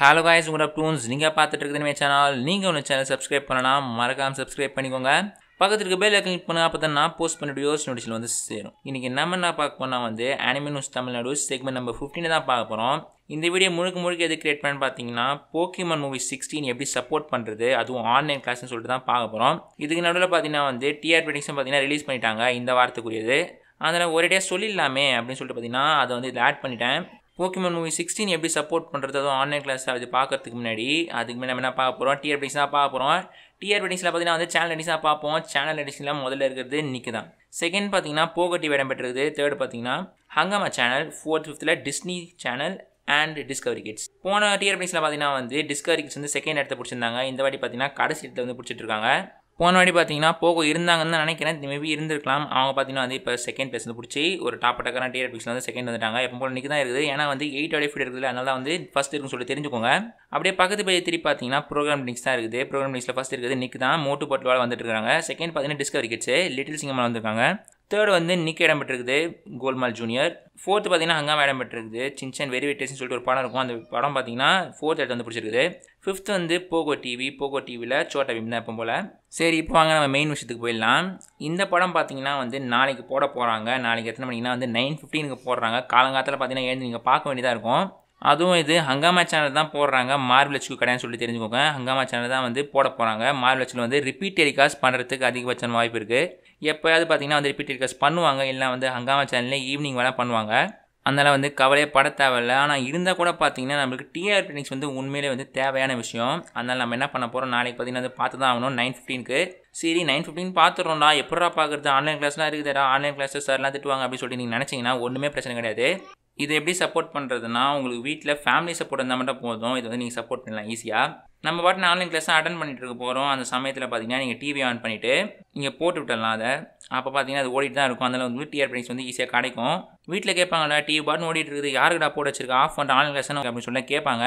hello guys உங்களோட tunes நீங்கள் பார்த்துட்டு இருக்கிற சேனல் நீங்கள் ஒன்று சேனல் சப்ஸ்கிரைப் பண்ணலாம் மறக்காமல் சப்ஸ்கிரைப் பண்ணிக்கோங்க பக்கத்துக்கு பெல் கிளிக் பண்ணால் அப்போ தான் நான் போஸ்ட் பண்ண வீடியோஸ் நோட்டிஷில் வந்து சேரும் இன்றைக்கி நம்ம என்ன பார்க்க போனால் வந்து anime news Tamil Nadu segment number fifteen தான் பார்க்க போகிறோம் இந்த வீடியோ முழுக்க முழுக்க எது கிரியேட் பண்ணு பார்த்தீங்கன்னா போக்கிமன் மூவி சிக்ஸ்டீன் எப்படி சப்போர்ட் பண்ணுறது அதுவும் ஆன்லைன் கிளாஸ்னு சொல்லிட்டு தான் பார்க்க போகிறோம் இதுக்கு நடுவில் பார்த்தீங்கன்னா வந்து டிஆர் பெட்டிங்ஸும் பார்த்தீங்கன்னா ரிலீஸ் பண்ணிட்டாங்க இந்த வாரத்துக்குரியது அதில் ஒரேடியாக சொல்லிடலாமே அப்படின்னு சொல்லிட்டு பார்த்தீங்கன்னா அதை வந்து இதில் ஆட் பண்ணிட்டேன் போக்கிமன் மூவி சிக்ஸ்டீன் எப்படி சப்போர்ட் பண்ணுறது அதுவும் ஆன்லைன் கிளாஸ் அது பார்க்கறதுக்கு முன்னாடி அதுக்கு முன்னாடி என்ன பார்க்க போகிறோம் டிஆர் பிடிங்ஸ் தான் பார்க்க போகிறோம் டிஆர் பிடிங்ஸில் பார்த்தீங்கன்னா வந்து சேனல் எடிங்ஸ் பார்ப்போம் சேனல் எடிங்ஸில் முதல்ல இருக்கிறது நிற்கு தான் செகண்ட் பார்த்தீங்கன்னா போகட்டி இடம் பெற்றிருக்குது தேர்ட் பார்த்தீங்கன்னா ஹங்கமா சேனல் ஃபோர்த் ஃபிஃப்த்தில் Disney channel and Discovery Kids போன டிஆர் பிடிங்ஸில் பார்த்தீங்கன்னா வந்து டிஸ்கவரி கிட்ஸ் வந்து செகண்ட் இடத்த பிடிச்சிருந்தாங்க இந்த வாட்டி பார்த்தீங்கன்னா கடைசி இடத்துல வந்து பிடிச்சிட்டு இருக்காங்க போன வாடி பார்த்தீங்கன்னா போக இருந்தாங்கன்னு தான் நினைக்கிறேன் மேபி இருந்திருக்கலாம் அவங்க பார்த்தீங்கன்னா வந்து இப்போ செகண்ட் பிளேஸ் வந்து பிடிச்சி ஒரு டாப் அட்டக்கான டிஆர் பிக்ஸில் வந்து செகண்ட் வந்துட்டாங்க எப்போ போல இன்றைக்கி தான் இருக்குது ஏன்னா வந்து எயிட் அடி ஃபீட் இருக்குது அதனால வந்து ஃபஸ்ட் இருக்குன்னு சொல்லி தெரிஞ்சுக்கோங்க அப்படியே பக்கத்து பேஜ் திருப்பி பார்த்தீங்கன்னா ப்ரோக்ராம் லிங்க்ஸ் தான் இருக்குது ப்ரோக்ராம் லிங்க்ஸில் ஃபஸ்ட் இருக்குது நிற்கு தான் மோட்டு பட்டுவால் வந்துட்டு இருக்காங்க செகண்ட் பார்த்தீங்கன்னா டிஸ்கவரி கிட்ஸ் லிட்டில் சிங்கம் வந்திருக்காங்க தேர்டு வந்து நிக்கி இடம் பெற்றிருக்குது கோல்மால் ஜூனியர் ஃபோர்த்து பார்த்தீங்கன்னா ஹங்காம இடம் பெற்றிருக்குது சின்சன் வெரி வெட்டேஸ்னு சொல்லிட்டு ஒரு படம் இருக்கும் அந்த படம் பார்த்தீங்கன்னா ஃபோர்த் இடத்துல வந்து பிடிச்சிருக்குது ஃபிஃப்த் வந்து போகோ டிவி போகோ டிவியில் சோட்டா பீம் தான் எப்போ போல் சரி இப்போ வாங்க நம்ம மெயின் விஷயத்துக்கு போயிடலாம் இந்த படம் பார்த்தீங்கன்னா வந்து நாளைக்கு போட போகிறாங்க நாளைக்கு எத்தனை மணிக்குனா வந்து நைன் ஃபிஃப்டீனுக்கு போடுறாங்க காலங்காலத்தில் பார்த்தீங்கன்னா எழுந்து நீங்கள் பார்க்க வேண்டியதாக இருக்கும் அதுவும் இது ஹங்காமா சேனல் தான் போடுறாங்க மார்வலச்சுக்கு கடைன்னு சொல்லி தெரிஞ்சுக்கோங்க ஹங்காமா சேனல் தான் வந்து போட போகிறாங்க மார்வலச்சில் வந்து ரிப்பீட் டெலிகாஸ்ட் பண்ணுறதுக்கு அதிகபட்சம் வாய்ப்பு இருக்குது எப்போயாவது பார்த்திங்கன்னா வந்து ரிப்பீட் ரிக்வஸ்ட் பண்ணுவாங்க இல்லை வந்து ஹங்காமா சேனல்லே ஈவினிங் வேலை பண்ணுவாங்க அதனால் வந்து கவலையே பட தேவையில்ல ஆனால் இருந்தால் கூட பார்த்திங்கன்னா நம்மளுக்கு டிஆர் டெக்னிக்ஸ் வந்து உண்மையிலே வந்து தேவையான விஷயம் அதனால் நம்ம என்ன பண்ண போகிறோம் நாளைக்கு பார்த்திங்கன்னா வந்து பார்த்து தான் ஆகணும் நைன் ஃபிஃப்டீனுக்கு சரி நைன் ஃபிஃப்டின் பார்த்துறோம்டா எப்படா பார்க்குறது ஆன்லைன் கிளாஸ்லாம் இருக்குதுடா ஆன்லைன் கிளாஸஸ் சார்லாம் திட்டுவாங்க அப்படின்னு சொல்லிட்டு நீங்கள் நினச்சிங்கன்னா ஒன்றுமே பிரச்சனை கிடையாது இது எப்படி சப்போர்ட் பண்ணுறதுனா உங்களுக்கு வீட்டில் ஃபேமிலி சப்போர்ட் இருந்தால் மட்டும் போதும் இதை வந்து நீங்கள் சப்போர்ட் பண்ணலாம் ஈஸியாக நம்ம பாட்டு ஆன்லைன் கிளாஸ் அட்டன் பண்ணிட்டு இருக்க போகிறோம் அந்த சமயத்தில் பார்த்தீங்கன்னா நீங்கள் டிவி ஆன் பண்ணிவிட்டு நீங்கள் போட்டு விட்டலாம் அதை அப்போ பார்த்தீங்கன்னா அது ஓடிட்டு தான் இருக்கும் அதனால் வந்து டிஆர் பிரைஸ் வந்து ஈஸியாக கிடைக்கும் வீட்டில் கேட்பாங்களா டிவி பாட்டு ஓடிட்டு இருக்குது யாருக்குடா போட வச்சிருக்கா ஆஃப் பண்ணிட்டு ஆன்லைன் கிளாஸ் அப்படின்னு சொல்லி கேட்பாங்க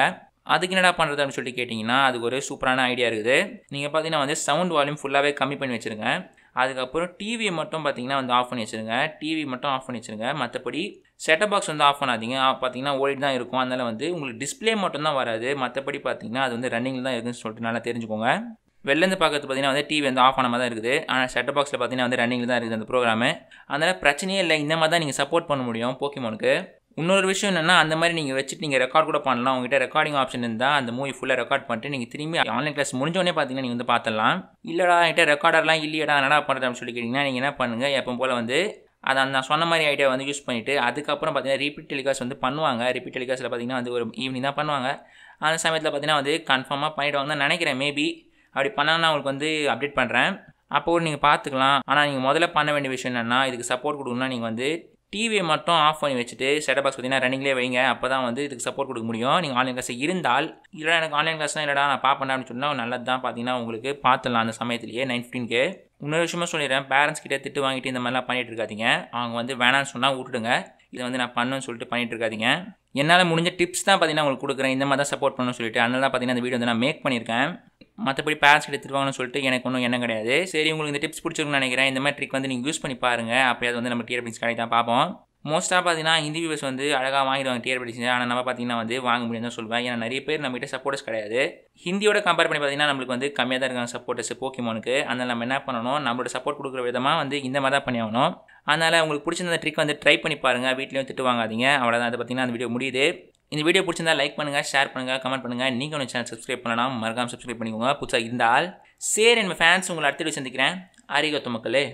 அதுக்கு என்னடா பண்ணுறது அப்படின்னு சொல்லிட்டு கேட்டிங்கன்னா அது ஒரு சூப்பரான ஐடியா இருக்குது நீங்கள் பார்த்தீங்கன்னா வந்து சவுண்ட் வால்யூம் ஃபுல்லாகவே கம்மி பண்ணி வச்சுருங்க அதுக்கப்புறம் டிவியை மட்டும் பார்த்தீங்கன்னா வந்து ஆஃப் பண்ணி வச்சுருங்க டிவி மட்டும் ஆஃப் பண்ணி வச்சுருங்க மற்றபடி செட்டப் பாக்ஸ் வந்து ஆஃப் பண்ணாதீங்க பார்த்தீங்கன்னா ஓடிட்டு e தான் இருக்கும் அதனால் வந்து உங்களுக்கு டிஸ்பிளே மட்டும் தான் வராது மற்றபடி பார்த்தீங்கன்னா அது வந்து ரன்னிங்கில் தான் இருக்குதுன்னு சொல்லிட்டு நல்லா தெரிஞ்சுக்கோங்க வெளிலேருந்து பார்க்கறது பார்த்தீங்கன்னா வந்து டிவி வந்து ஆஃப் ஆன மாதிரி தான் இருக்குது ஆனால் செட்டப் பாக்ஸில் பார்த்தீங்கன்னா வந்து ரன்னிங்கில் தான் இருக்குது அந்த ப்ரோக்ராமு அதனால் பிரச்சனையே இல்லை இந்த மாதிரி தான் நீங்கள் சப்போர்ட் பண்ண முடியும் போக்கிமோனுக்கு இன்னொரு விஷயம் என்னென்னா அந்த மாதிரி நீங்கள் வச்சுட்டு நீங்கள் ரெக்கார்ட் கூட பண்ணலாம் உங்ககிட்ட ரெக்கார்டிங் ஆப்ஷன் இருந்தால் அந்த மூவி ஃபுல்லாக ரெக்கார்ட் பண்ணிட்டு நீங்கள் திரும்பி ஆன்லைன் கிளாஸ் முடிஞ்சோடனே பார்த்தீங்கன்னா நீங்கள் வந்து பார்த்துலாம் இல்லைடா என்கிட்ட ரெக்கார்டர்லாம் இல்லையடா என்னடா பண்ணுறது அப்படின்னு சொல்லி கேட்டிங்கன்னா நீங்கள் என்ன பண்ணுங்கள் எப்போ போல் வந்து அதை நான் சொன்ன மாதிரி ஐடியா வந்து யூஸ் பண்ணிவிட்டு அதுக்கப்புறம் பார்த்தீங்கன்னா ரிப்பீட் டெலிகாஸ்ட் வந்து பண்ணுவாங்க ரிப்பீட் டெலிகாஸ்ட்டில் பார்த்தீங்கன்னா வந்து ஒரு ஈவினிங் தான் பண்ணுவாங்க அந்த சமயத்தில் பார்த்தீங்கன்னா வந்து கன்ஃபார்மாக பண்ணிவிடுவாங்க தான் நினைக்கிறேன் மேபி அப்படி பண்ணால் நான் உங்களுக்கு வந்து அப்டேட் பண்ணுறேன் அப்போ நீங்கள் பார்த்துக்கலாம் ஆனால் நீங்கள் முதல்ல பண்ண வேண்டிய விஷயம் என்னென்னா இதுக்கு சப்போர்ட் கொடுக்குன்னா நீங்கள் வந்து டிவியை மட்டும் ஆஃப் பண்ணி வச்சுட்டு செட்டப் பாக்ஸ் பார்த்தீங்கன்னா ரன்னிங்லேயே வைங்க அப்போ தான் வந்து இதுக்கு சப்போர்ட் கொடுக்க முடியும் நீங்கள் ஆன்லைன் கிளாஸ் இருந்தால் இல்லை எனக்கு ஆன்லைன் கிளாஸ்லாம் இல்லைடா நான் பார்ப்பேன் அப்படின்னு சொன்னால் நல்லது தான் பார்த்தீங்கன்னா உங்களுக்கு பார்த்துலாம் அந்த சமயத்திலேயே நைன் ஃபிஃப்டீனுக்கு இன்னொரு விஷயமா சொல்லிடுறேன் பேரண்ட்ஸ் கிட்டே திட்டு வாங்கிட்டு இந்த மாதிரிலாம் பண்ணிகிட்டு இருக்காதிங்க அவங்க வந்து வேணான்னு சொன்னால் விட்டுடுங்க இதை வந்து நான் பண்ணுன்னு சொல்லிட்டு பண்ணிட்டு இருக்காதிங்க என்னால் முடிஞ்ச டிப்ஸ் தான் பார்த்தீங்கன்னா உங்களுக்கு கொடுக்குறேன் இந்த மாதிரி தான் சப்போர்ட் பண்ணணும்னு சொல்லிட்டு அதனால தான் பார்த்தீங்கன்னா இந்த வீடியோ வந்து நான் மேக் பண்ணியிருக்கேன் மற்றபடி பேரண்ட்ஸ் கிட்ட திருவாங்கன்னு சொல்லிட்டு எனக்கு ஒன்றும் எண்ணம் கிடையாது சரி உங்களுக்கு இந்த டிப்ஸ் பிடிச்சிருக்குன்னு நினைக்கிறேன் இந்த மாதிரி ட்ரிக் வந்து நீங்கள் யூஸ் பண்ணி பாருங்கள் அப்படியே வந்து நம்ம டிஆர் பிடிக்ஸ் கிடையாது தான் பார்ப்போம் மோஸ்ட்டாக பார்த்தீங்கன்னா ஹிந்தி வியூவர்ஸ் வந்து அழகாக வாங்கிடுவாங்க டிஆர் பிடிச்சி ஆனால் நம்ம பார்த்தீங்கன்னா வந்து வாங்க முடியும் தான் சொல்லுவேன் ஏன்னா நிறைய பேர் நம்மகிட்ட சப்போர்ட்டர்ஸ் கிடையாது ஹிந்தியோட கம்பேர் பண்ணி பார்த்தீங்கன்னா நம்மளுக்கு வந்து கம்மியாக தான் இருக்காங்க சப்போர்ட்டர்ஸ் போக்கிமோனுக்கு அதனால் நம்ம என்ன பண்ணணும் நம்மளோட சப்போர்ட் கொடுக்குற விதமாக வந்து இந்த மாதிரி தான் பண்ணி ஆகணும் அதனால் உங்களுக்கு பிடிச்சிருந்த ட்ரிக் வந்து ட்ரை பண்ணி பாருங்கள் வீட்லேயும் திட்டு வாங்காதீங்க அவ்வளோதான் அதை பார்த்தீங்கன்னா அந்த வீடியோ முடியுது இந்த வீடியோ பிடிச்சிருந்தா லைக் பண்ணுங்கள் ஷேர் பண்ணுங்கள் கமெண்ட் பண்ணுங்கள் நீங்கள் ஒன்று சேனல் சப்ஸ்கிரைப் பண்ணலாம் மறக்காமல் சப்ஸ்கிரைப் பண்ணிக்கோங்க புதுசாக இருந்தால் சேர் என் ஃபேன்ஸ் உங்களை அடுத்த வீடியோ சந்திக்கிறேன் அறிகத்து மக்களே